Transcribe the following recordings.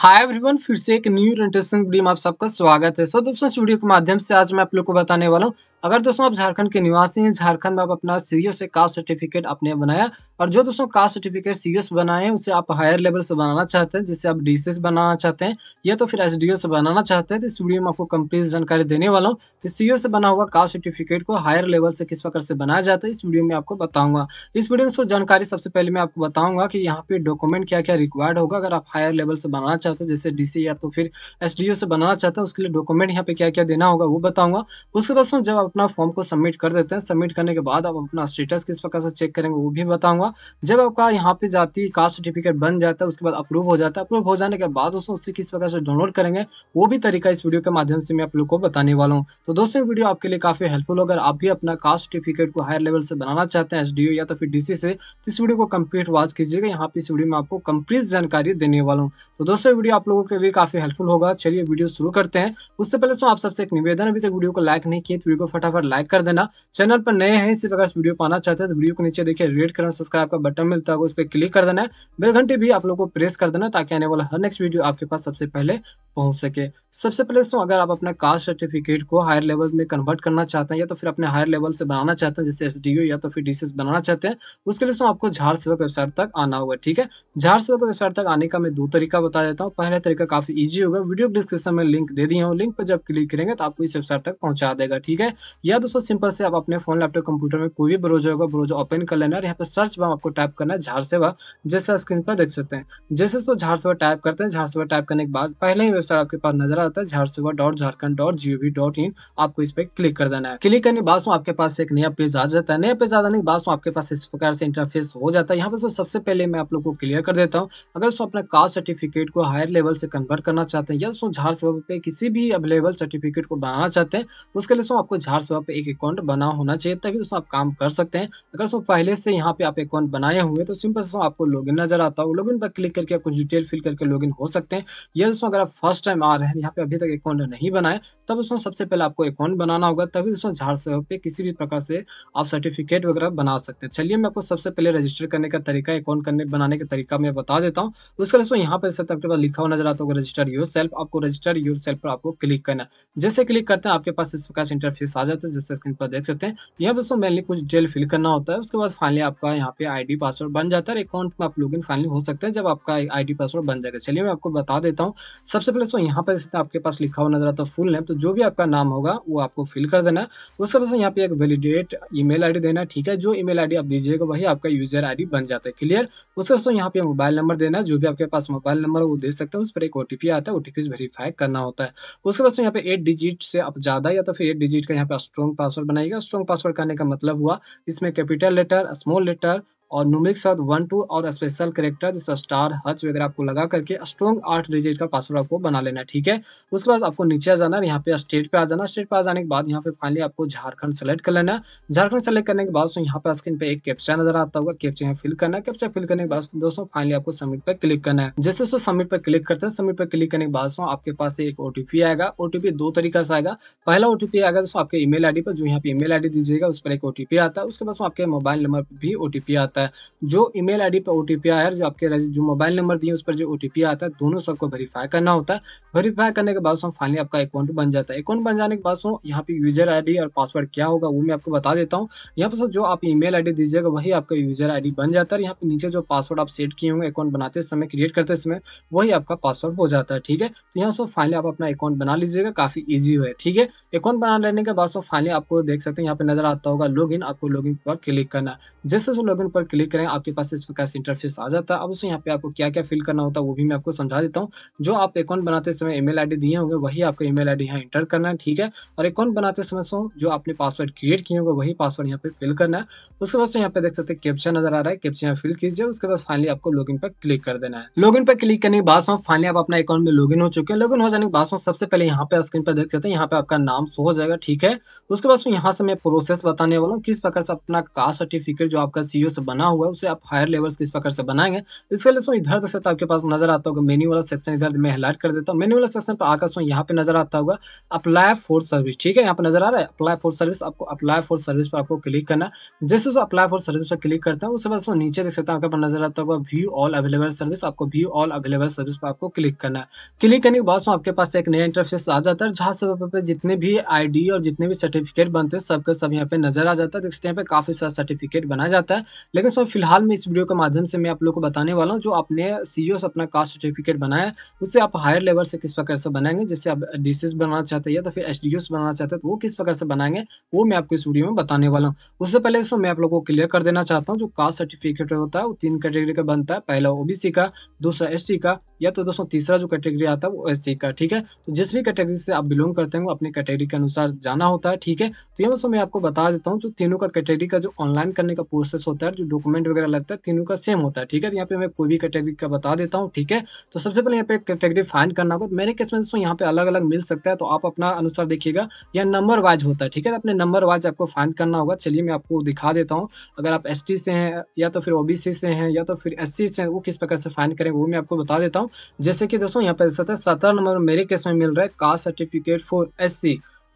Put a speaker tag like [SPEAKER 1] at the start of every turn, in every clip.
[SPEAKER 1] hi everyone फिर से एक न्यू इंटरेस्टिंग वीडियो में आप सबका स्वागत है सो दोस्तों इस वीडियो के माध्यम से आज मैं आप लोग को बताने वाला हूँ अगर दोस्तों आप झारखंड के निवासी हैं झारखंड में आप अपना सीओ e से कास्ट सर्टिफिकेट आपने बनाया और जो दोस्तों कास्ट सर्टिफिकेट सीओ से बनाए हैं उसे आप हायर लेवल से बनाना चाहते हैं जिससे आप डी से बनाना चाहते हैं या तो फिर एस से बनाना चाहते हैं तो इस वीडियो में आपको कम्प्लीट जानकारी देने वाला हूँ कि सी e से बना हुआ कास्ट सर्टिफिकेट को हायर लेवल से किस प्रकार से बनाया जाता है इस वीडियो में आपको बताऊंगा इस वीडियो में जानकारी सबसे पहले मैं आपको बताऊंगा कि यहाँ पे डॉक्यूमेंट क्या क्या रिक्वायर्ड होगा अगर आप हायर लेवल से बनाना चाहते हैं जैसे डीसी या तो फिर एस से बनाना चाहते हैं उसके लिए डॉक्यूमेंट यहाँ पे क्या क्या देना होगा वो बताऊंगा उसके बाद जब अपना फॉर्म को सबमिट कर देते हैं सबमिट करने के बाद आप अपना स्टेटस किस प्रकार से चेक करेंगे वो भी बताऊंगा जब आपका यहाँ पे जाती कास्ट सर्टिफिकेट बन जाता है उसके बाद अप्रूव हो जाता है अप्रूव हो जाने के बाद दोस्तों उससे किस प्रकार से डाउनलोड करेंगे वो भी तरीका इस वीडियो के माध्यम से मैं आप लोग को बताने वाला हूँ तो दोस्तों वीडियो आपके लिए काफी हेल्पफुल अगर आप भी अपना कास्ट सर्टिफिकेट को हायर लेवल से बनाना चाहते हैं एस या तो फिर डीसी से तो इस वीडियो को कंप्लीट वॉच कीजिएगा यहाँ पे इस वीडियो में आपको कंप्लीट जानकारी देने वाला हूँ तो दोस्तों वीडियो आप लोगों के लिए काफी हेल्पफुल होगा चलिए वीडियो शुरू करते हैं उससे पहले आप सबसे एक निवेदन अभी तक वीडियो को लाइक नहीं किए तो वीडियो को फटाफट लाइक कर देना चैनल पर नए हैं इसी प्रकार वीडियो पाना चाहते हैं तो वीडियो के नीचे देखिए रेड कर सब्सक्राइब का बटन मिलता है उस पर क्लिक कर देना है बेल घंटे भी आप लोग को प्रेस कर देना ताकि आने वाला हर नेक्स्ट वीडियो आपके पास सबसे पहले पहुंच सके सबसे पहले दोस्तों अगर आप अपना कास्ट सर्टिफिकेट को हायर लेवल में कन्वर्ट करना चाहते हैं या तो फिर अपने हायर लेवल से बनाना चाहते हैं जैसे एस या तो फिर डी बनाना चाहते हैं उसके लिए आपको झार सेवक वेबसाइट तक आना होगा ठीक है झार सेवक वेबसाइट तक आने का मैं दो तरीका बता देता हूँ बताओ पहला तरीका काफ़ी ईजी होगा वीडियो डिस्क्रिप्शन में लिंक दे दिया हूँ लिंक पर जब क्लिक करेंगे तो आपको इस वेबसाइट तक पहुंचा देगा ठीक है या दोस्तों सिंपल से आप अपने फोन लैपटॉप कंप्यूटर में कोई भी ब्रोजर होगा ब्रोजर ओपन कर लेना यहाँ पर सर्च बार आपको टाइप करना है झार सेवा जैसा स्क्रीन पर देख सकते हैं जैसे तो झार सेवा टाइप करते हैं झार सेवा टाइप करने के बाद पहले ही वेबसाइट आपके पास नजर आता है Jhar Sewa dot Jharkhand dot G O V dot in आपको इस पर क्लिक कर देना है क्लिक करने के बाद आपके पास एक नया पेज आ जाता है नया पेज आने के बाद आपके पास इस प्रकार से इंटरफेस हो जाता है यहाँ पर सबसे पहले मैं आप लोग को क्लियर कर देता हूँ अगर अपना कास्ट सर्टिफिकेट को हायर लेवल से कन्वर्ट करना चाहते हैं या दोस्तों झार सेवा पे किसी भी अवेलेबल सर्टिफिकेट को बनाना चाहते हैं तो उसके लिए दोस्तों आपको झार सेवा पे एक अकाउंट बना होना चाहिए तभी दोस्तों आप काम कर सकते हैं अगर दोस्तों पहले से यहाँ पे आप अकाउंट बनाए हुए तो सिंपल दोस्तों आपको लॉगिन नजर आता है लॉगिन पर क्लिक करके कुछ डिटेल फिल करके लॉगिन हो सकते हैं या दोस्तों अगर आप फर्स्ट टाइम आ रहे हैं यहाँ पे अभी तक अकाउंट नहीं बनाए तब दोस्तों सबसे पहले आपको अकाउंट बनाना होगा तभी दोस्तों झार सेवा पे किसी भी प्रकार से आप सर्टिफिकेट वगैरह बना सकते हैं चलिए मैं आपको सबसे पहले रजिस्टर करने का तरीका अकाउंट करने बनाने का तरीका मैं बता देता हूँ उसके लिए दोस्तों यहाँ पर सबसे आपके पास लिखा हुआ नजर आता होगा रजिस्टर योर सेल्फ आपको रजिस्टर योर सेल्फ पर आपको क्लिक करना जैसे क्लिक करते हैं आपके पास इस प्रकार से इंटरफेस आ जाता है जैसे स्क्रीन पर देख सकते हैं यहाँ दोस्तों मेनली कुछ डिटेल फिल करना होता है उसके बाद फाइनली आपका यहाँ पे आई पासवर्ड बन जाता है अकाउंट में आप लॉगिन फाइनली हो सकते हैं जब आपका आई पासवर्ड बन जाएगा चलिए मैं आपको बता देता हूँ सबसे पहले दोस्तों यहाँ पर आपके पास लिखा हुआ नजर आता है फुल नेम तो जो भी आपका नाम होगा वो आपको फिल कर देना है उसके बाद यहाँ पे एक वेलीडेट ई मेल देना है ठीक है जो ई मेल आप दीजिएगा वही आपका यूजर आई बन जाता है क्लियर उसके बाद यहाँ पे मोबाइल नंबर देना जो भी आपके पास मोबाइल नंबर वो दे सकते हैं उस पर एक ओ आता है ओ वेरीफाई करना होता है उसके बाद यहाँ पे एट डिजिट से आप ज़्यादा या तो फिर एट डिजिट का यहाँ पे स्ट्रॉन्ग पासवर्ड बनाइएगा स्ट्रॉन्ग पासवर्ड करने का मतलब हुआ इसमें कैपिटल लेटर स्मॉल लेटर और नुमिक साथ वन टू और स्पेशल करेक्टर जैसे स्टार हच वगैरह आपको लगा करके स्ट्रॉन्ग आठ डिजिट का पासवर्ड आपको बना लेना है ठीक है उसके बाद आपको नीचे आ जाना है यहाँ पे स्टेट पे आ जाना स्टेट पे आ जाने के बाद यहाँ पे फाइनली आपको झारखंड सेलेक्ट कर लेना है झारखंड सेलेक्ट करने के बाद यहाँ पे स्क्रीन पे एक कैप्चा नजर आता होगा कैप्चा यहाँ फिल करना है कैप्चा फिल करने के बाद दोस्तों फाइनली आपको सबमिट पर क्लिक करना है जैसे दोस्तों सबमिट पर क्लिक करते हैं सबमिट पर क्लिक करने के बाद आपके पास एक ओटीपी आएगा ओटीपी दो तरीका से आएगा पहला ओटीपी आएगा दोस्तों आपके ईमेल मेल पर जो यहाँ पे ई मेल दीजिएगा उस पर एक ओटीपी आता है उसके बाद आपके मोबाइल नंबर पर भी ओटीपी आता है जाता है जो ईमेल आईडी पर ओटीपी आया है जो आपके जो मोबाइल नंबर दिए उस पर जो ओटीपी आता है दोनों सबको वेरीफाई करना होता है वेरीफाई करने के बाद सो फाइनली आपका अकाउंट बन जाता है अकाउंट बन जाने के बाद सो यहाँ पे यूजर आईडी और पासवर्ड क्या होगा वो मैं आपको बता देता हूँ यहाँ पर सो जो आप ईमेल आईडी दीजिएगा वही आपका यूजर आईडी बन जाता है यहाँ पे नीचे जो पासवर्ड आप सेट किए होंगे अकाउंट बनाते समय क्रिएट करते समय वही आपका पासवर्ड हो जाता है ठीक है तो यहाँ सो फाइनली आप अपना अकाउंट बना लीजिएगा काफी ईजी है ठीक है अकाउंट बना लेने के बाद सो फाइनली आपको देख सकते हैं यहाँ पे नजर आता होगा लॉगिन आपको लॉगिन पर क्लिक करना जैसे सो लॉगिन पर क्लिक करें आपके पास इस प्रकार से इंटरफेस आ जाता है अब उसमें यहाँ पे आपको क्या क्या फिल करना होता है वो भी मैं आपको समझा देता हूँ जो आप अकाउंट बनाते समय ईमेल आईडी दिए होंगे वही आपको ईमेल आईडी यहाँ एंटर करना है ठीक है और अकाउंट बनाते समय सो जो आपने पासवर्ड क्रिएट किए होंगे वही पासवर्ड यहाँ पे फिल करना है उसके बाद यहाँ पे देख सकते हैं कैप्चा नजर आ रहा है कैप्चा यहाँ फिल कीजिए उसके बाद फाइनली आपको लॉग पर क्लिक कर देना है लॉग पर क्लिक करने के बाद फाइनली आप अपना अकाउंट में लॉग हो चुके हैं लॉग हो जाने के बाद सबसे पहले यहाँ पे स्क्रीन पर देख सकते हैं यहाँ पे आपका नाम सो हो जाएगा ठीक है उसके बाद यहाँ से मैं प्रोसेस बताने वाला हूँ किस प्रकार से अपना कास्ट सर्टिफिकेट जो आपका सीईओ e से बना बना हुआ है उसे आप हायर लेवल्स किस प्रकार से बनाएंगे इसके लिए सो इधर से आपके पास नजर आता होगा मेन्यू वाला सेक्शन इधर मैं हाईलाइट कर देता हूँ मेन्यू वाला सेक्शन पर आकर सो यहाँ पे नजर आता होगा अप्लाई फॉर सर्विस ठीक है यहाँ पर नजर आ रहा है अप्लाई फॉर सर्विस आपको अप्लाई फॉर सर्विस पर आपको क्लिक करना जैसे उसको अप्लाई फॉर सर्विस पर क्लिक करते हैं उसके बाद नीचे देख सकते हैं आपके पास नजर आता होगा व्यू ऑल अवेलेबल सर्विस आपको व्यू ऑल अवेलेबल सर्विस पर आपको क्लिक करना है क्लिक करने के बाद सो आपके पास एक नया इंटरफेस आ जाता है जहाँ से जितने भी आईडी और जितने भी सर्टिफिकेट बनते हैं सबके सब यहाँ पे नजर आ जाता है देखते हैं पे काफी सारा सर्टिफिकेट बनाया जाता है लेकिन करके सो फिलहाल मैं इस वीडियो के माध्यम से मैं आप लोगों को बताने वाला हूँ जो आपने सी से e अपना कास्ट सर्टिफिकेट बनाया उससे आप हायर लेवल से किस प्रकार से बनाएंगे जैसे आप डी बनाना चाहते हैं या तो फिर एच बनाना चाहते हैं तो वो किस प्रकार से बनाएंगे वो मैं आपको इस वीडियो में बताने वाला हूँ उससे पहले सो मैं आप लोग को क्लियर कर देना चाहता हूँ जो कास्ट सर्टिफिकेट होता है वो तीन कैटेगरी का बनता है पहला ओ का दूसरा एस का या तो दोस्तों तीसरा जो कैटेगरी आता है वो एस का ठीक है तो जिस भी कैटेगरी से आप बिलोंग करते हैं अपनी कैटेगरी के अनुसार जाना होता है ठीक है तो ये दोस्तों मैं आपको बता देता हूँ जो तीनों का कैटेगरी का जो ऑनलाइन करने का प्रोसेस होता है जो डॉक्यूमेंट वगैरह लगता है तीनों का सेम होता है ठीक है तो यहाँ पे मैं कोई भी कैटेगरी का बता देता हूँ ठीक है तो सबसे पहले यहाँ पे कैटेगरी फाइन करना होगा तो मेरे केस में दोस्तों यहाँ पे अलग अलग मिल सकता है तो आप अपना अनुसार देखिएगा या नंबर वाइज होता है ठीक है तो अपने नंबर वाइज आपको फाइन करना होगा चलिए मैं आपको दिखा देता हूँ अगर आप एस से हैं या तो फिर ओ से हैं या तो फिर एस से हैं वो किस प्रकार से फाइन करें वो मैं आपको बता देता हूँ जैसे कि दोस्तों यहाँ पे सकता है सत्रह नंबर मेरे केस में मिल रहा है कास्ट सर्टिफिकेट फॉर एस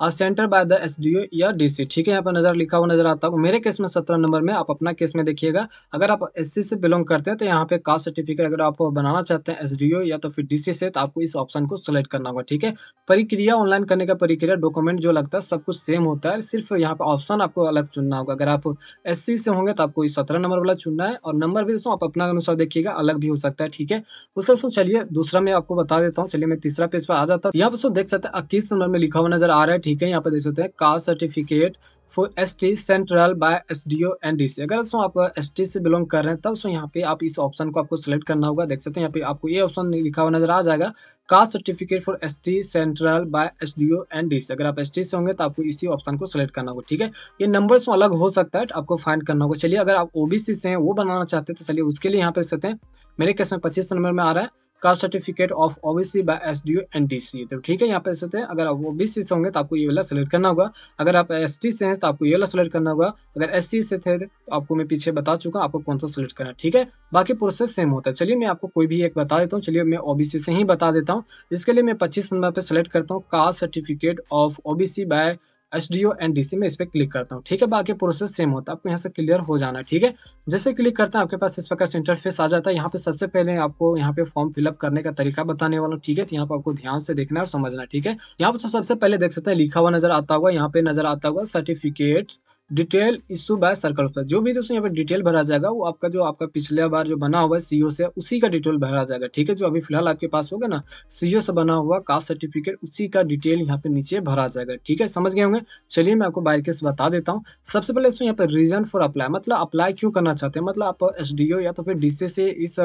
[SPEAKER 1] और सेंटर बाय द एस या डी ठीक है यहाँ पर नजर लिखा हुआ नजर आता होगा मेरे केस में सत्रह नंबर में आप अपना केस में देखिएगा अगर आप एस से बिलोंग करते हैं तो यहाँ पे कास्ट सर्टिफिकेट अगर आप बनाना चाहते हैं एस या तो फिर डी से तो आपको इस ऑप्शन को सिलेक्ट करना होगा ठीक है प्रक्रिया ऑनलाइन करने का प्रक्रिया डॉक्यूमेंट जो लगता है सब कुछ सेम होता है सिर्फ यहाँ पे ऑप्शन आपको अलग चुनना होगा अगर आप एस से होंगे तो आपको सत्रह नंबर वाला चुनना है और नंबर भी दोस्तों आप अपना अनुसार देखिएगा अलग भी हो सकता है ठीक है उसके दोस्तों चलिए दूसरा मैं आपको बता देता हूँ चलिए मैं तीसरा पेज पर आ जाता हूँ यहाँ पर देख सकते हैं इक्कीस नंबर में लिखा हुआ नजर आ रहा है ठीक ठीक है यहाँ पर देख सकते हैं caste certificate for S T central by S D O and D C अगर दोस्तों आप एस टी से बिलोंग कर रहे हैं तब यहाँ पे आप इस ऑप्शन को आपको सेलेक्ट करना होगा देख सकते हैं यहाँ पे आपको ये ऑप्शन लिखा हुआ नजर आ जाएगा caste certificate for S T central by S D O and D C अगर आप एस टी से होंगे तो आपको इसी ऑप्शन को सिलेक्ट करना होगा ठीक है ये नंबर तो अलग हो सकता है तो आपको फाइंड करना होगा चलिए अगर आप ओ बी सी से हैं वो बनाना चाहते हैं तो चलिए उसके लिए यहाँ पे देख सकते हैं मेरे केस पच्चीस नंबर में आ रहा है caste certificate of OBC by S D N T C तो ठीक है यहाँ पे सकते हैं अगर आप ओबीसी से होंगे तो आपको ये वाला सेलेक्ट करना होगा अगर आप एस टी से हैं तो आपको ये वाला सेलेक्ट करना होगा अगर एस सी से थे तो आपको मैं पीछे बता चुका आपको कौन सा सेलेक्ट करना है ठीक है बाकी प्रोसेस सेम होता है चलिए मैं आपको कोई भी एक बता देता हूँ चलिए मैं सी से ही बता देता हूँ इसके लिए मैं पच्चीस नंबर पर सेलेक्ट करता हूँ caste certificate of O B C by H D O N D C में इस पर क्लिक करता हूँ ठीक है बाकी प्रोसेस सेम होता है आपको यहाँ से क्लियर हो जाना ठीक है जैसे क्लिक करते हैं आपके पास इस प्रकार से इंटरफेस आ जाता है यहाँ पे सबसे पहले आपको यहाँ पे फॉर्म फिलअप करने का तरीका बताने वाला हूँ ठीक है तो यहाँ पर आपको ध्यान से देखना और समझना ठीक है यहाँ पर तो सबसे पहले देख सकते हैं लिखा हुआ नजर आता हुआ यहाँ पे नजर आता हुआ certificate detail issue by circle पर जो भी दोस्तों यहाँ पे डिटेल भरा जाएगा वो आपका जो आपका पिछले बार जो बना हुआ है सीईओ से उसी का डिटेल भरा जाएगा ठीक है जो अभी फिलहाल आपके पास होगा ना सीईओ से बना हुआ कास्ट सर्टिफिकेट उसी का डिटेल यहाँ पे नीचे भरा जाएगा ठीक है समझ गए होंगे चलिए मैं आपको बारीकी से बता देता हूँ सबसे पहले दोस्तों यहाँ पर रीजन फॉर अप्लाई मतलब अप्लाई क्यों करना चाहते हैं मतलब आप एस या तो फिर डी से इस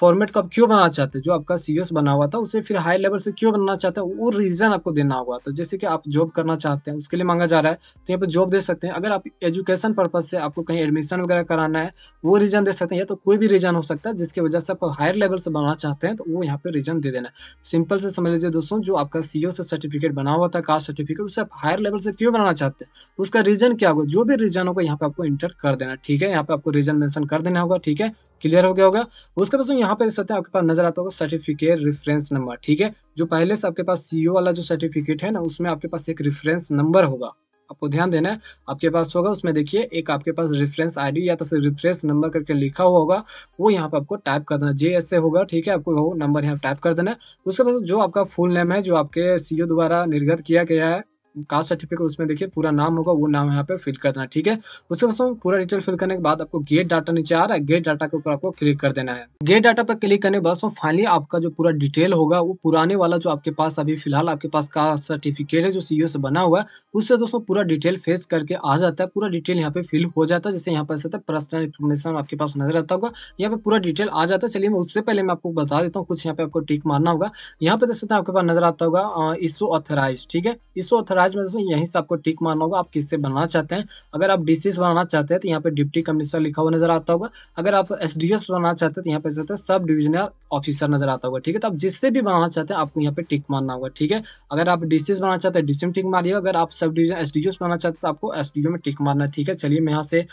[SPEAKER 1] फॉर्मेट को आप क्यों बनाना चाहते हैं जो आपका सी e बना हुआ था उसे फिर हाई लेवल से क्यों बनाना चाहते हैं वो रीज़न आपको देना होगा तो जैसे कि आप जॉब करना चाहते हैं उसके लिए मांगा जा रहा है तो यहाँ पर जॉब दे सकते हैं अगर आप एजुकेशन पर्पज से आपको कहीं एडमिशन वगैरह कराना है वो रीज़न दे सकते हैं या तो कोई भी रीज़न हो सकता है जिसकी वजह से आप हायर लेवल से बनाना चाहते हैं तो वो यहाँ पर रीज़न दे देना सिंपल से समझ लीजिए दोस्तों जो आपका सी e से सर्टिफिकेट बना हुआ था कास्ट सर्टिफिकेट उसे आप हायर लेवल से क्यों बनाना चाहते हैं तो उसका रीज़न क्या होगा जो भी रीज़न होगा यहाँ पर आपको इंटर कर देना ठीक है यहाँ पर आपको रीज़न मैंसन कर देना होगा ठीक है क्लियर हो गया होगा उसके पास यहाँ पे देख सकते हैं आपके पास नजर आता होगा सर्टिफिकेट रेफरेंस नंबर ठीक है जो पहले से आपके पास सीईओ वाला जो सर्टिफिकेट है ना उसमें आपके पास एक रेफरेंस नंबर होगा आपको ध्यान देना है आपके पास होगा उसमें देखिए एक आपके पास रेफरेंस आईडी या तो फिर रेफरेंस नंबर करके लिखा हुआ होगा वो यहाँ पे आपको टाइप कर देना जे एस होगा ठीक है आपको वो नंबर यहाँ टाइप कर देना है उसके बाद जो आपका फुल नेम है जो आपके सीईओ द्वारा निर्गत किया गया है कास्ट सर्टिफिकेट उसमें देखिए पूरा नाम होगा वो नाम यहाँ पे फिल करना है ठीक है उसके बाद पूरा डिटेल फिल करने के बाद आपको गेट डाटा नीचे आ रहा है गेट डाटा के ऊपर आपको क्लिक कर देना है गेट डाटा पर क्लिक करने के बाद फाइनली आपका जो पूरा डिटेल होगा वो पुराने वाला जो आपके पास अभी फिलहाल आपके पास कास्ट सर्टिफिकेट है जो सीओ e से बना हुआ है उससे दोस्तों पूरा डिटेल फेस करके आ जाता है पूरा डिटेल यहाँ पे फिल हो जाता है जैसे यहाँ पर पर्सनल इन्फॉर्मेशन आपके पास नजर आता होगा यहाँ पे पूरा डिटेल आ जाता है चलिए मैं उससे पहले मैं आपको बता देता हूँ कुछ यहाँ पे आपको टिक मारना होगा यहाँ पे देख सकते हैं आपके पास नजर आता होगा इसो ऑथराइज ठीक है इसो ऑथराइज आज मैं दोस्तों यहीं से आपको टिक मारना होगा आप किससे बनाना चाहते हैं अगर आप डीसी बनाना चाहते हैं तो यहाँ पे डिप्टी कमिश्नर लिखा हुआ नजर आता होगा अगर आप एस बनाना चाहते हैं तो यहाँ पे चाहते हैं सब डिविजनल ऑफिसर नजर आता होगा ठीक है तो आप जिससे भी बनाना चाहते हैं आपको यहाँ पे टिक मारना होगा ठीक है अगर आप डीसी बनाना चाहते हैं डीसी में टिक मारिए अगर आप सब डिविजन एस बनाना चाहते हैं तो आपको एस में टिक मारना है ठीक है चलिए मैं यहाँ से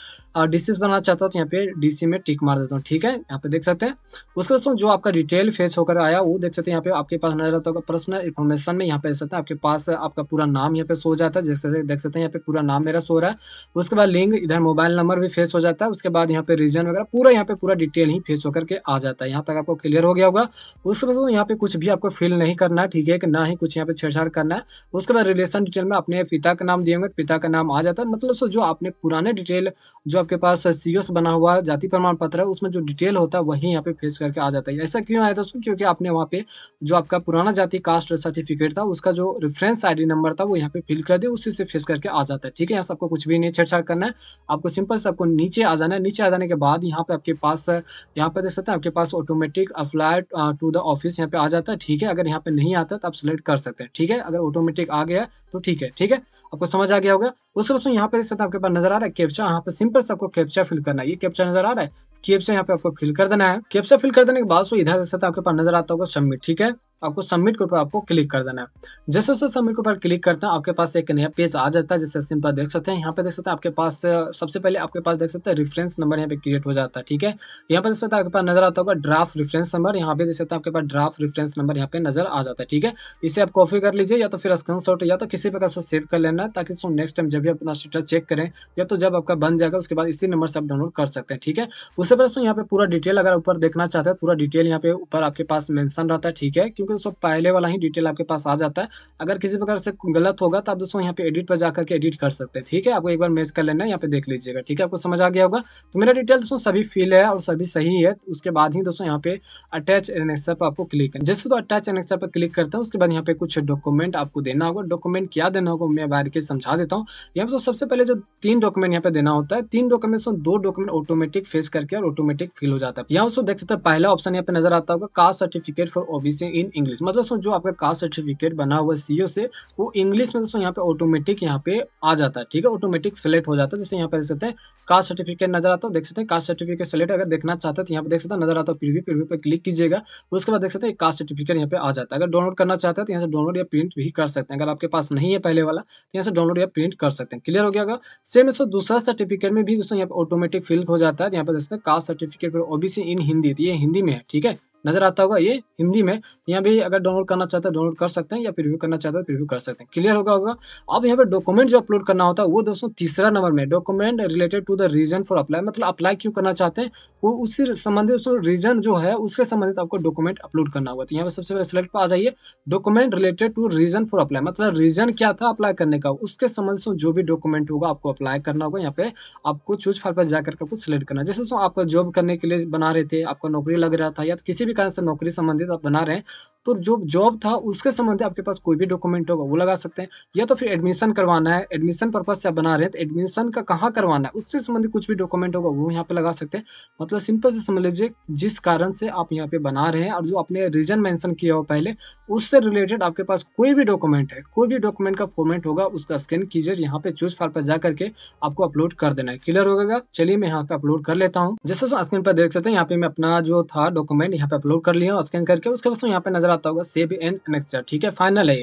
[SPEAKER 1] डिसीस बनाना चाहता हूँ तो यहाँ पे डीसी में टिक मार देता हूँ ठीक है यहाँ पे देख सकते हैं उसके दोस्तों जो आपका डिटेल फेस होकर आया वो देख सकते हैं यहाँ पे आपके पास नजर आता होगा पर्सनल इन्फॉर्मेशन में यहाँ पे देख सकते हैं आपके पास आपका पूरा नाम पे सो जाता है जैसे देख सकते हैं यहाँ पे पूरा नाम मेरा सो रहा है उसके बाद लिंक इधर मोबाइल नंबर भी फेस हो जाता है उसके बाद यहाँ पे रीजन वगैरह पूरा यहाँ पे पूरा डिटेल ही फेस होकर के आ जाता है यहाँ तक आपको क्लियर हो गया होगा उसके बाद यहाँ पे कुछ भी आपको फिल नहीं करना है ठीक है कि ना ही कुछ यहाँ पे छेड़छाड़ करना है उसके बाद रिलेशन डिटेल में अपने पिता का नाम दिए होंगे पिता का नाम आ जाता है मतलब जो आपने पुराने डिटेल जो आपके पास सी से बना हुआ जाति प्रमाण पत्र है उसमें जो डिटेल होता है वही यहाँ पे फेस करके आ जाता है ऐसा क्यों आया दोस्तों क्योंकि आपने वहाँ पे जो आपका पुराना जाति कास्ट सर्टिफिकेट था उसका जो रेफरेंस आईडी नंबर था वो यहाँ पे फिल कर दे उसी से फेस करके आ जाता है ठीक है यहाँ से आपको कुछ भी नहीं छेड़छाड़ करना है आपको सिंपल से आपको नीचे आ जाना है नीचे आ जाने के बाद यहाँ पे आपके पास यहाँ पे देख सकते हैं आपके पास automatic applied to the office यहाँ पे आ जाता है ठीक है अगर यहाँ पे नहीं आता तो आप सिलेक्ट कर सकते हैं ठीक है अगर ऑटोमेटिक आ गया तो ठीक है ठीक है आपको समझ आ गया होगा उस वक्त यहाँ पे देख सकते हैं आपके पास नजर आ रहा है कैप्चा यहाँ पे सिंपल से आपको कैप्चा फिल करना है ये कैप्चा नजर आ रहा है कैप्चा यहाँ पे आपको फिल कर देना है कैप्चा फिल कर देने के बाद इधर देख सकते हैं आपके पास नजर आता होगा सबमिट ठीक है आपको सबमिट के ऊपर आपको क्लिक कर देना है जैसे जैसे सबमिट के ऊपर क्लिक करते हैं आपके पास एक नया पेज आ जाता है जैसे सिंपल देख सकते हैं यहाँ पे देख सकते हैं आपके पास सबसे पहले आपके पास देख सकते हैं रेफरेंस नंबर यहाँ पे क्रिएट हो जाता है ठीक है यहाँ पे देख सकते हैं आपके पास नजर आता होगा ड्राफ्ट रेफरेंस नंबर यहाँ पे देख सकते हैं आपके पास ड्राफ्ट रेफरेंस नंबर यहाँ पे नजर आ जाता है ठीक है इसे आप कॉपी कर लीजिए या तो फिर स्क्रीन या तो किसी प्रकार से सेव कर लेना ताकि नेक्स्ट टाइम जब भी अपना स्टेटस चेक करें या तो जब आपका बन जाएगा उसके बाद इसी नंबर से आप डाउनलोड कर सकते हैं ठीक है उससे पहले यहाँ पे पूरा डिटेल अगर ऊपर देखना चाहते हैं पूरा डिटेल यहाँ पे ऊपर आपके पास मैंशन रहता है ठीक है क्योंकि दोस्तों पहले वाला ही डिटेल आपके पास आ जाता है अगर किसी प्रकार से गलत होगा तो आप दोस्तों यहाँ पे एडिट पर जाकर के एडिट कर सकते हैं ठीक है आपको एक बार मैच कर लेना है यहाँ पे देख लीजिएगा ठीक है आपको समझ आ गया होगा तो मेरा डिटेल दोस्तों सभी फिल है और सभी सही है उसके बाद ही दोस्तों यहाँ पे अटैच एनेक्सर पर आपको क्लिक करना जैसे तो अटैच एनेक्सर पर क्लिक करता है उसके बाद यहाँ पे कुछ डॉक्यूमेंट आपको देना होगा डॉक्यूमेंट क्या देना होगा मैं बाहर के समझा देता हूँ यहाँ पे तो सबसे पहले जो तीन डॉक्यूमेंट यहाँ पे देना होता है तीन डॉक्यूमेंट दो डॉक्यूमेंट ऑटोमेटिक फेस करके और ऑटोमेटिक फिल हो जाता है यहाँ दोस्तों देख सकते हैं पहला ऑप्शन यहाँ पे नजर आता होगा caste certificate for OBC in English मतलब जो आपका कास्ट सर्टिफिकेट बना हुआ सीओ e से वो इंग्लिश में दोस्तों यहाँ पे ऑटोमेटिक यहाँ पे आ जाता है ठीक है ऑटोमेटिक सेलेक्ट हो जाता है जैसे यहाँ पे देख सकते हैं कास्ट सर्टिफिकेट नजर आता है देख सकते हैं कास्ट सर्टिफिकेट सेलेक्ट अगर देखना चाहते हैं तो यहाँ पे देख सकते हैं नजर आता है प्रीव्यू प्रीव्यू पर क्लिक कीजिएगा उसके बाद देख सकते हैं कास्ट सर्टिफिकेट यहाँ पे आ जाता है अगर डाउनलोड करना चाहते हैं तो यहाँ से डाउनलोड या प्रिंट भी कर सकते हैं अगर आपके पास नहीं है पहले वाला तो यहाँ से डाउनलोड या प्रिंट कर सकते हैं क्लियर हो गया अगर सेम दोस्तों दूसरा सर्टिफिकेट में भी दोस्तों यहाँ पे ऑटोमेटिक फिल हो जाता है तो यहाँ पर देख सकते हैं caste certificate OBC in Hindi ये हिंदी में है ठीक है नजर आता होगा ये हिंदी में यहाँ भी अगर डाउनलोड करना चाहते हैं डाउनलोड कर सकते हैं या प्रिव्यू करना चाहते हैं प्रिव्यू कर सकते हैं क्लियर होगा होगा अब यहाँ पे डॉक्यूमेंट जो अपलोड करना होता है वो दोस्तों तीसरा नंबर में document related to the reason for apply मतलब अप्लाई क्यों करना चाहते हैं वो उससे संबंधित रीजन जो है उससे संबंधित आपको डॉक्यूमेंट अपलोड करना होगा तो यहाँ पे सबसे पहले सिलेक्ट पर आ जाइए document related to reason for apply मतलब रीजन क्या था अप्लाई करने का उसके संबंधित जो भी डॉक्यूमेंट होगा आपको अप्लाई करना होगा यहाँ पे आपको चूज फाइल पर जाकर आपको सिलेक्ट करना जैसे आपको जॉब करने के लिए बना रहे थे आपका नौकरी लग रहा था या तो किसी भी भी कारण से नौकरी संबंधित आप बना रहे हैं तो जो जॉब था उसके संबंधित आपके पास कोई भी डॉक्यूमेंट होगा वो लगा सकते हैं या तो फिर एडमिशन करवाना है एडमिशन पर्पज से आप बना रहे हैं तो एडमिशन का कहाँ करवाना है उससे संबंधित कुछ भी डॉक्यूमेंट होगा वो यहाँ पे लगा सकते हैं मतलब सिंपल से समझ लीजिए जिस कारण से आप यहाँ पे बना रहे हैं और जो आपने रीजन मैंशन किया हो पहले उससे रिलेटेड आपके पास कोई भी डॉक्यूमेंट है कोई भी डॉक्यूमेंट का फॉर्मेट होगा उसका स्कैन कीजिए यहाँ पे चूज फाइल पर जा करके आपको अपलोड कर देना है क्लियर होगा चलिए मैं यहाँ पे अपलोड कर लेता हूँ जैसे स्क्रीन पर देख सकते हैं यहाँ पे मैं अपना जो था डॉक्यूमेंट यहाँ पे अपलोड कर लिया स्कैन करके उसके बाद यहाँ पे नजर आता होगा सेव एन एनेक्सा ठीक है फाइनल है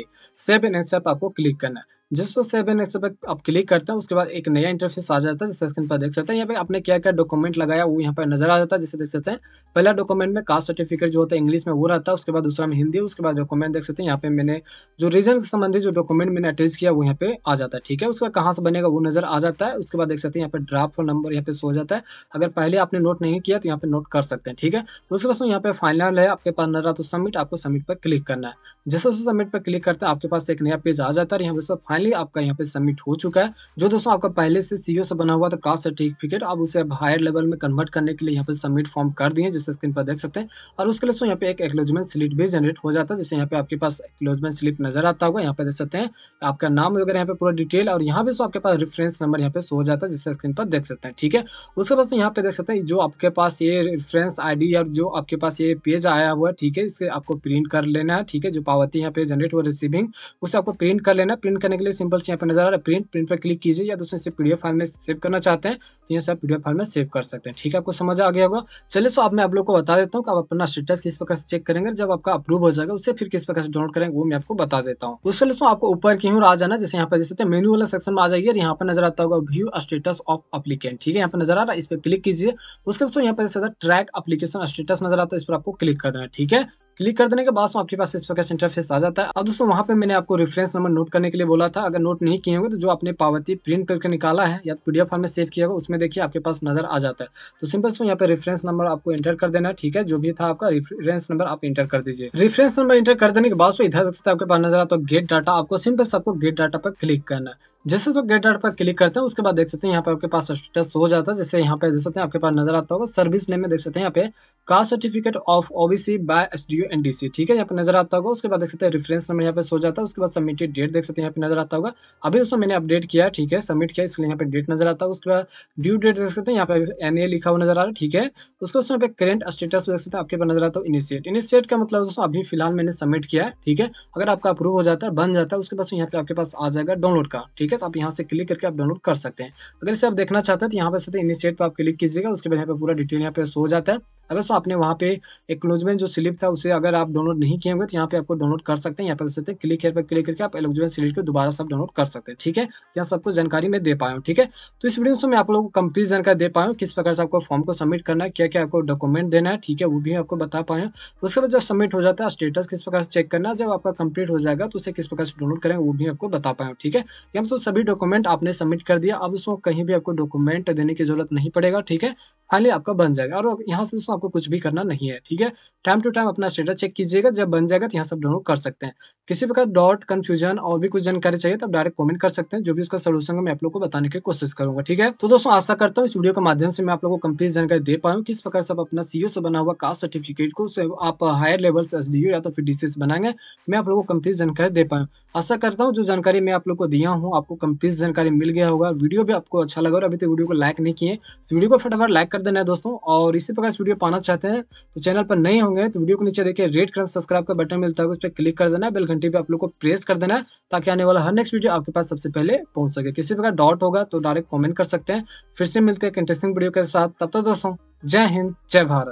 [SPEAKER 1] सेव एन एनेक्सा पर आपको क्लिक करना है जिसको वो एंड पर आप क्लिक करते हैं उसके बाद एक नया इंटरफेस आ जाता है जिससे स्क्रीन पर देख सकते हैं यहाँ पे आपने क्या क्या डॉक्यूमेंट लगाया वो यहाँ पर नजर आ जाता है जिसे देख सकते हैं पहला डॉक्यूमेंट में कास्ट सर्टिफिकेट जो होता है इंग्लिश में वो रहता है उसके बाद दूसरा में हिंदी उसके बाद डॉक्यूमेंट देख सकते हैं यहाँ पे मैंने जो रीजन से संबंधित जो डॉक्यूमेंट मैंने अटैच किया वो यहाँ पे आ जाता है ठीक है उसका कहाँ से बनेगा वो नजर आ जाता है उसके बाद देख सकते हैं यहाँ पे ड्राफ्ट नंबर यहाँ पे सो जाता है अगर पहले आपने नोट नहीं किया तो यहाँ पे नोट कर सकते हैं ठीक है तो उसके बाद यहाँ पे फाइनल है आपके पास नजर है सबमिट तो आपको सबमिट पर क्लिक करना है जैसे सबमिट पर क्लिक करते हैं आपके पास एक नया पेज आ जाता है यहाँ पे फाइनल फाइनली आपका यहाँ पे सबमिट हो चुका है जो दोस्तों आपका पहले से सीओ से बना हुआ था कास्ट सर्टिफिकेट आप उसे अब हायर लेवल में कन्वर्ट करने के लिए यहाँ पे सबमिट फॉर्म कर दिए जिससे स्क्रीन पर देख सकते हैं और उसके लिए यहाँ पे एक एक्लोजमेंट स्लिप भी जनरेट हो जाता है जिससे यहाँ पे आपके पास एक्लोजमेंट स्लिप नजर आता होगा यहाँ पे देख सकते हैं आपका नाम वगैरह यहाँ पे पूरा डिटेल और यहाँ पे आपके पास रेफरेंस नंबर यहाँ पे सो हो जाता है जिससे स्क्रीन पर देख सकते हैं ठीक है उसके बाद यहाँ पे देख सकते हैं जो आपके पास ये रेफरेंस आई और जो आपके पास ये पेज आया हुआ है ठीक है इसे आपको प्रिंट कर लेना है ठीक है जो पावती यहाँ पे जनरेट हुआ रिसीविंग उसे आपको प्रिंट कर लेना प्रिंट करने के लिए सिंपल से यहाँ पे नजर आ रहा है प्रिंट प्रिंट पर क्लिक कीजिए या दोस्तों इसे पीडीएफ फाइल में सेव करना चाहते हैं तो यहाँ से आप पीडीएफ फाइल में सेव कर सकते हैं ठीक है आपको समझ आ गया होगा चलिए सो तो आप मैं आप लोग को बता देता हूँ आप अपना स्टेटस किस प्रकार से चेक करेंगे जब आपका अप्रूव हो जाएगा उसे फिर किस प्रकार से डाउनलोड करेंगे वो मैं आपको बता देता हूँ उसके लिए तो आपको ऊपर की ओर आ जाना जैसे यहाँ पर देख सकते हैं मेन्यू वाला सेक्शन में आ जाइए यहाँ पर नजर आता होगा व्यू स्टेटस ऑफ अपलीकेंट ठीक है यहाँ पर नजर आ रहा है इस पर क्लिक कीजिए उसके दोस्तों यहाँ पर ट्रैक अपलीकेशन स्टेटस नजर आता है इस पर आपको क्लिक करना है ठीक है क्लिक कर देने के बाद आपके पास इस प्रकार से इंटरफेस आ जाता है अब दोस्तों वहाँ पे मैंने आपको रेफरेंस नंबर नोट करने के लिए बोला था अगर नोट नहीं किए होंगे तो जो आपने पावती प्रिंट करके निकाला है या पीडीएफ फॉर्म में सेव किया होगा उसमें देखिए आपके पास नजर आ जाता है तो सिंपल सो यहाँ पे रेफरेंस नंबर आपको एंटर कर देना ठीक है जो भी था आपका रेफरेंस नंबर आप इंटर कर दीजिए रेफरेंस नंबर इंटर कर देने के बाद इधर सकते आपके पास नजर आता है गेट तो डाटा आपको सिंपल से आपको गेट डाटा पर क्लिक करना है जैसे तो गेट डाटा पर क्लिक करते हैं उसके बाद देख सकते हैं यहाँ पे आपके पास स्टेटस हो जाता है जैसे यहाँ पे देख सकते हैं आपके पास नजर आता होगा सर्विस नेम में देख सकते हैं यहाँ पे caste certificate of OBC by S D U N D C ठीक है यहाँ पर नजर आता होगा उसके बाद देख सकते हैं रेफरेंस नंबर यहाँ पे सो जाता है उसके बाद सबमिटेड डेट देख सकते हैं यहाँ पे नजर आता होगा अभी उसमें मैंने अपडेट किया ठीक है सबमिट किया इसलिए यहाँ पे डेट नजर आता है उसके बाद ड्यू डेट देख सकते हैं यहाँ पे एन लिखा हुआ नजर आ रहा है ठीक है उसके बाद यहाँ पे करेंट स्टेटस देख सकते हैं आपके पास नजर आता है इनिशिएट इनिशिएट का मतलब दोस्तों अभी फिलहाल मैंने सबमिट किया है ठीक है अगर आपका अप्रूव हो जाता है बन जाता है उसके बाद यहाँ पे आपके पास आ जाएगा डाउनलोड का ठीक है तो आप यहाँ से क्लिक करके आप डाउनलोड कर सकते हैं अगर इसे आप देखना चाहते हैं तो यहाँ पर इनिशिएट पर आप क्लिक कीजिएगा उसके बाद यहाँ पे पूरा डिटेल यहाँ पे सो जाता है अगर सो आपने वहाँ पे एक्नोजमेंट जो स्लिप था उसे अगर आप डाउनलोड नहीं किए होंगे तो यहाँ पे आपको डाउनलोड कर सकते हैं यहाँ पर सकते हैं क्लिक हेयर पर क्लिक करके आप एलिजिबल सीरीज को दोबारा सब डाउनलोड कर सकते हैं ठीक है यहाँ सबको जानकारी मैं दे पाया हूँ ठीक है तो इस वीडियो में मैं आप लोगों को कंप्लीट जानकारी दे पाया हूँ किस प्रकार से आपको फॉर्म को सबमिट करना है क्या क्या आपको डॉक्यूमेंट देना है ठीक है वो भी आपको बता पाए उसके बाद जब सबमिट हो जाता है स्टेटस किस प्रकार से चेक करना जब आपका कंप्लीट हो जाएगा तो उसे किस प्रकार से डाउनलोड करें वो भी आपको बता पाए ठीक है हम सब तो सभी डॉक्यूमेंट आपने सबमिट कर दिया अब उसको कहीं भी आपको डॉक्यूमेंट देने की जरूरत नहीं पड़ेगा ठीक है फाइनली आपका बन जाएगा और यहाँ से आपको कुछ भी करना नहीं है ठीक है टाइम टू टाइम अपना स्टेटस चेक कीजिएगा जब बन जाएगा तो यहाँ सब डाउनलोड कर सकते हैं किसी प्रकार डॉट कन्फ्यूजन और भी कुछ जानकारी चाहिए तो आप डायरेक्ट कमेंट कर सकते हैं जो भी उसका सोल्यूशन मैं आप लोग को बताने की कोशिश करूंगा ठीक है तो दोस्तों आशा करता हूँ इस वीडियो के माध्यम से मैं आप लोग को कम्प्लीट जानकारी दे पाऊँ किस प्रकार से आप अपना सीओ e से बना हुआ कास्ट सर्टिफिकेट को आप हायर लेवल से एस या तो फिर डी बनाएंगे मैं आप लोग को कम्प्लीट जानकारी दे पाऊँ आशा करता हूँ जो जानकारी मैं आप लोग को दिया हूँ आपको कम्प्लीट जानकारी मिल गया होगा वीडियो भी आपको अच्छा लगा और अभी तक वीडियो को लाइक नहीं किए तो वीडियो को फटाफट लाइक कर देना है दोस्तों और इसी प्रकार से वीडियो पाना चाहते हैं तो चैनल पर नहीं होंगे तो वीडियो को नीचे देखिए रेड कलर सब्सक्राइब का बटन मिलता है उस पर क्लिक कर देना है बेल घंटी पे आप लोग को प्रेस कर देना है ताकि आने वाला हर नेक्स्ट वीडियो आपके पास सबसे पहले पहुंच सके किसी प्रकार डाउट होगा तो डायरेक्ट कॉमेंट कर सकते हैं फिर से मिलते हैं इंटरेस्टिंग वीडियो के साथ तब तक तो दोस्तों जय हिंद जय भारत